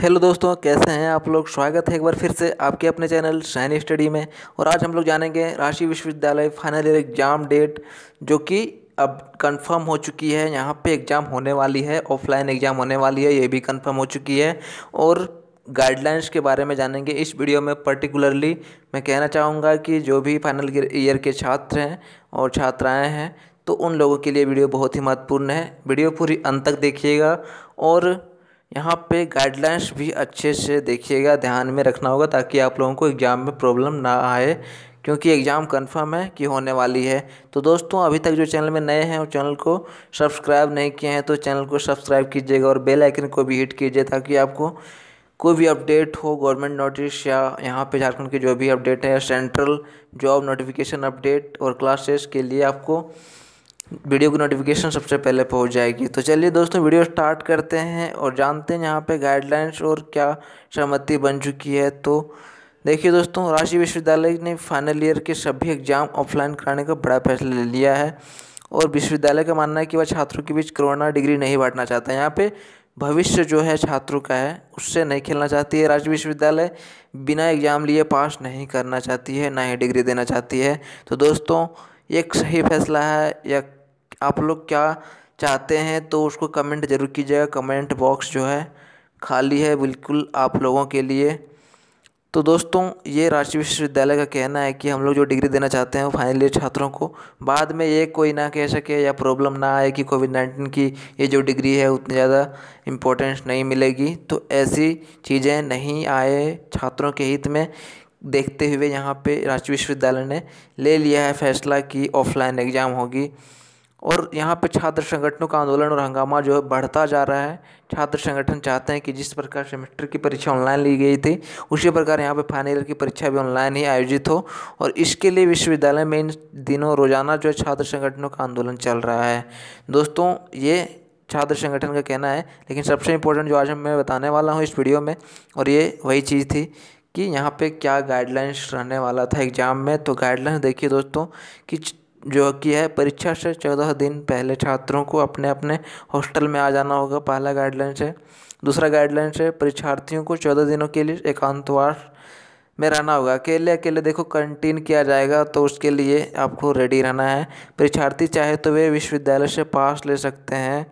hello दोस्तों कैसे हैं आप लोग स्वागत है एक बार फिर से आपके अपने चैनल शाइन स्टडी में और आज हम लोग जानेंगे राशि विश्वविद्यालय फाइनल ईयर एग्ज़ाम डेट जो कि अब कंफर्म हो चुकी है यहाँ पे एग्ज़ाम होने वाली है ऑफलाइन एग्ज़ाम होने वाली है ये भी कंफर्म हो चुकी है और गाइडलाइंस के बारे में जानेंगे इस वीडियो में पर्टिकुलरली मैं कहना चाहूँगा कि जो भी फाइनल ईयर के छात्र हैं और छात्राएँ हैं तो उन लोगों के लिए वीडियो बहुत ही महत्वपूर्ण है वीडियो पूरी अंत तक देखिएगा और यहाँ पे गाइडलाइंस भी अच्छे से देखिएगा ध्यान में रखना होगा ताकि आप लोगों को एग्ज़ाम में प्रॉब्लम ना आए क्योंकि एग्ज़ाम कंफर्म है कि होने वाली है तो दोस्तों अभी तक जो चैनल में नए हैं वो चैनल को सब्सक्राइब नहीं किए हैं तो चैनल को सब्सक्राइब कीजिएगा और बेल आइकन को भी हिट कीजिए ताकि आपको कोई भी अपडेट हो गवर्नमेंट नोटिस या यहाँ पे झारखंड के जो भी अपडेट है सेंट्रल जॉब नोटिफिकेशन अपडेट और क्लासेस के लिए आपको वीडियो की नोटिफिकेशन सबसे पहले पहुंच जाएगी तो चलिए दोस्तों वीडियो स्टार्ट करते हैं और जानते हैं यहाँ पे गाइडलाइंस और क्या सहमति बन चुकी है तो देखिए दोस्तों राशि विश्वविद्यालय ने फाइनल ईयर के सभी एग्जाम ऑफलाइन कराने का बड़ा फैसला ले लिया है और विश्वविद्यालय का मानना है कि वह छात्रों के बीच कोरोना डिग्री नहीं बांटना चाहता यहाँ पे भविष्य जो है छात्रों का है उससे नहीं खेलना चाहती है राज्य विश्वविद्यालय बिना एग्जाम लिए पास नहीं करना चाहती है ना ही डिग्री देना चाहती है तो दोस्तों एक सही फैसला है या आप लोग क्या चाहते हैं तो उसको कमेंट ज़रूर कीजिएगा कमेंट बॉक्स जो है खाली है बिल्कुल आप लोगों के लिए तो दोस्तों ये राष्ट्रीय विश्वविद्यालय का कहना है कि हम लोग जो डिग्री देना चाहते हैं वो फाइनल ईयर छात्रों को बाद में ये कोई ना कह सके या प्रॉब्लम ना आए कि कोविड नाइन्टीन की ये जो डिग्री है उतनी ज़्यादा इम्पोर्टेंस नहीं मिलेगी तो ऐसी चीज़ें नहीं आए छात्रों के हित में देखते हुए यहाँ पे राष्ट्रीय विश्वविद्यालय ने ले लिया है फैसला कि ऑफलाइन एग्ज़ाम होगी और यहाँ पर छात्र संगठनों का आंदोलन और हंगामा जो है बढ़ता जा रहा है छात्र संगठन चाहते हैं कि जिस प्रकार सेमेस्टर की परीक्षा ऑनलाइन ली गई थी उसी प्रकार यहाँ पर फाइनल ईयर की परीक्षा भी ऑनलाइन ही आयोजित हो और इसके लिए विश्वविद्यालय में इन दिनों रोजाना जो है छात्र संगठनों का आंदोलन चल रहा है दोस्तों ये छात्र संगठन का कहना है लेकिन सबसे इम्पोर्टेंट जो आज हम मैं बताने वाला हूँ इस वीडियो में और ये वही चीज़ थी कि यहाँ पे क्या गाइडलाइंस रहने वाला था एग्ज़ाम में तो गाइडलाइंस देखिए दोस्तों कि जो कि है परीक्षा से चौदह दिन पहले छात्रों को अपने अपने हॉस्टल में आ जाना होगा पहला गाइडलाइंस है दूसरा गाइडलाइंस है परीक्षार्थियों को चौदह दिनों के लिए एकांतवास में रहना होगा अकेले अकेले देखो कंटीन किया जाएगा तो उसके लिए आपको रेडी रहना है परीक्षार्थी चाहे तो वे विश्वविद्यालय से पास ले सकते हैं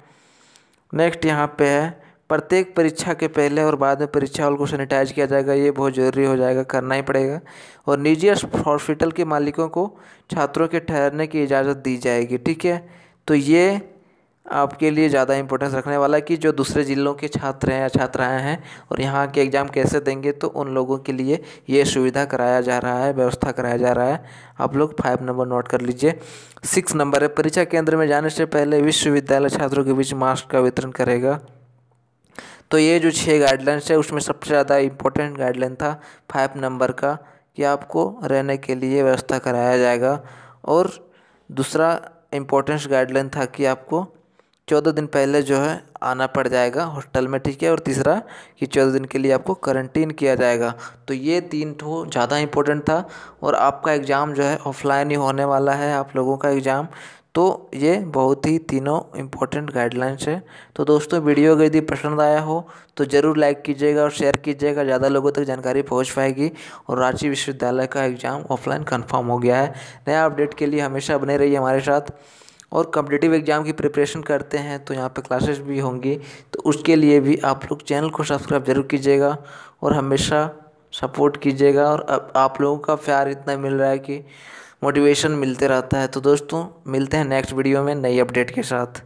नेक्स्ट यहाँ पे है प्रत्येक परीक्षा के पहले और बाद में परीक्षा हॉल को सैनिटाइज किया जाएगा ये बहुत ज़रूरी हो जाएगा करना ही पड़ेगा और निजी हॉस्पिटल के मालिकों को छात्रों के ठहरने की इजाज़त दी जाएगी ठीक है तो ये आपके लिए ज़्यादा इंपॉर्टेंस रखने वाला है कि जो दूसरे ज़िलों के छात्र हैं या छात्राएँ हैं और यहाँ के एग्ज़ाम कैसे देंगे तो उन लोगों के लिए ये सुविधा कराया जा रहा है व्यवस्था कराया जा रहा है आप लोग फाइव नंबर नोट कर लीजिए सिक्स नंबर है परीक्षा केंद्र में जाने से पहले विश्वविद्यालय छात्रों के बीच मास्क का वितरण करेगा तो ये जो छः गाइडलाइंस है उसमें सबसे ज़्यादा इम्पोर्टेंट गाइडलाइन था फाइव नंबर का कि आपको रहने के लिए व्यवस्था कराया जाएगा और दूसरा इम्पोर्टेंस गाइडलाइन था कि आपको चौदह दिन पहले जो है आना पड़ जाएगा हॉस्टल में ठीक है और तीसरा कि चौदह दिन के लिए आपको करंटीन किया जाएगा तो ये तीन तो ज़्यादा इम्पोर्टेंट था और आपका एग्ज़ाम जो है ऑफलाइन ही होने वाला है आप लोगों का एग्ज़ाम तो ये बहुत ही तीनों इम्पोर्टेंट गाइडलाइंस है तो दोस्तों वीडियो अगर यदि पसंद आया हो तो ज़रूर लाइक कीजिएगा और शेयर कीजिएगा ज़्यादा लोगों तक जानकारी पहुंच पाएगी और रांची विश्वविद्यालय का एग्ज़ाम ऑफलाइन कंफर्म हो गया है नया अपडेट के लिए हमेशा बने रहिए हमारे साथ और कम्पिटिटिव एग्ज़ाम की प्रिपरेशन करते हैं तो यहाँ पर क्लासेस भी होंगी तो उसके लिए भी आप लोग चैनल को सब्सक्राइब जरूर कीजिएगा और हमेशा सपोर्ट कीजिएगा और अब आप लोगों का प्यार इतना मिल रहा है कि मोटिवेशन मिलते रहता है तो दोस्तों मिलते हैं नेक्स्ट वीडियो में नई अपडेट के साथ